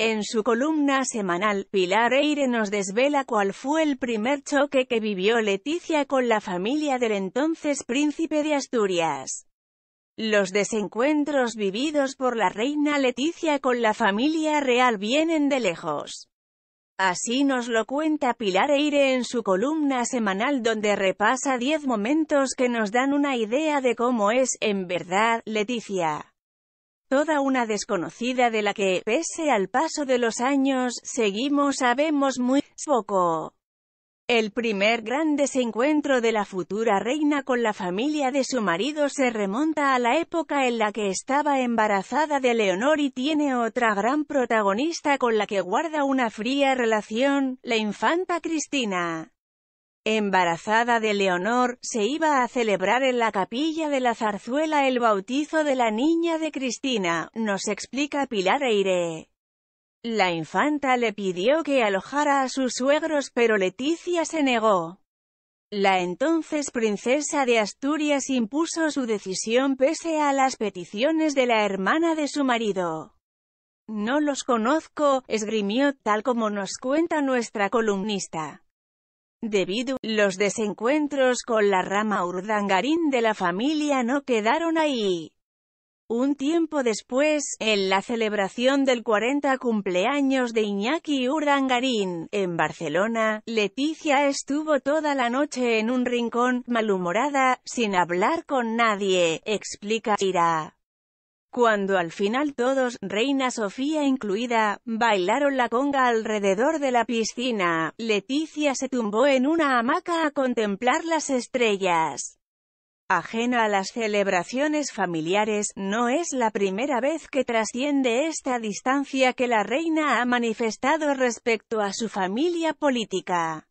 En su columna semanal, Pilar Eire nos desvela cuál fue el primer choque que vivió Leticia con la familia del entonces príncipe de Asturias. Los desencuentros vividos por la reina Leticia con la familia real vienen de lejos. Así nos lo cuenta Pilar Eire en su columna semanal donde repasa 10 momentos que nos dan una idea de cómo es, en verdad, Leticia. Toda una desconocida de la que, pese al paso de los años, seguimos sabemos muy poco. El primer gran desencuentro de la futura reina con la familia de su marido se remonta a la época en la que estaba embarazada de Leonor y tiene otra gran protagonista con la que guarda una fría relación, la infanta Cristina embarazada de Leonor, se iba a celebrar en la capilla de la zarzuela el bautizo de la niña de Cristina, nos explica Pilar Eire. La infanta le pidió que alojara a sus suegros pero Leticia se negó. La entonces princesa de Asturias impuso su decisión pese a las peticiones de la hermana de su marido. No los conozco, esgrimió, tal como nos cuenta nuestra columnista. Debido los desencuentros con la rama Urdangarín de la familia no quedaron ahí. Un tiempo después, en la celebración del 40 cumpleaños de Iñaki Urdangarín, en Barcelona, Leticia estuvo toda la noche en un rincón, malhumorada, sin hablar con nadie, explica Ira. Cuando al final todos, Reina Sofía incluida, bailaron la conga alrededor de la piscina, Leticia se tumbó en una hamaca a contemplar las estrellas. Ajena a las celebraciones familiares, no es la primera vez que trasciende esta distancia que la reina ha manifestado respecto a su familia política.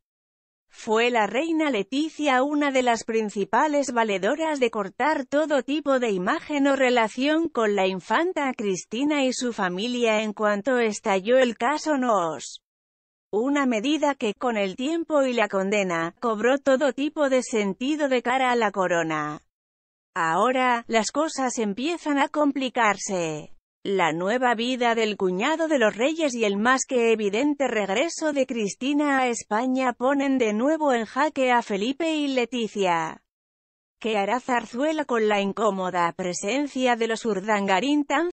Fue la reina Leticia una de las principales valedoras de cortar todo tipo de imagen o relación con la infanta Cristina y su familia en cuanto estalló el caso Nos. Una medida que, con el tiempo y la condena, cobró todo tipo de sentido de cara a la corona. Ahora, las cosas empiezan a complicarse la nueva vida del cuñado de los reyes y el más que evidente regreso de Cristina a España ponen de nuevo en jaque a Felipe y Leticia. ¿Qué hará zarzuela con la incómoda presencia de los urdangarín tan